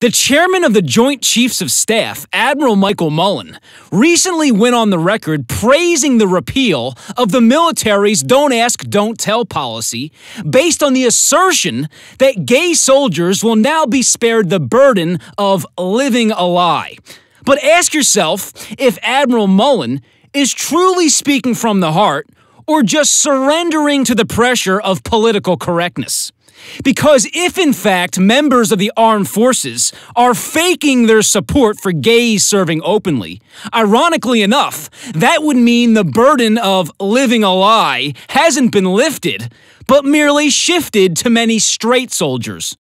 The chairman of the Joint Chiefs of Staff, Admiral Michael Mullen, recently went on the record praising the repeal of the military's Don't Ask, Don't Tell policy based on the assertion that gay soldiers will now be spared the burden of living a lie. But ask yourself if Admiral Mullen is truly speaking from the heart or just surrendering to the pressure of political correctness. Because if, in fact, members of the armed forces are faking their support for gays serving openly, ironically enough, that would mean the burden of living a lie hasn't been lifted, but merely shifted to many straight soldiers.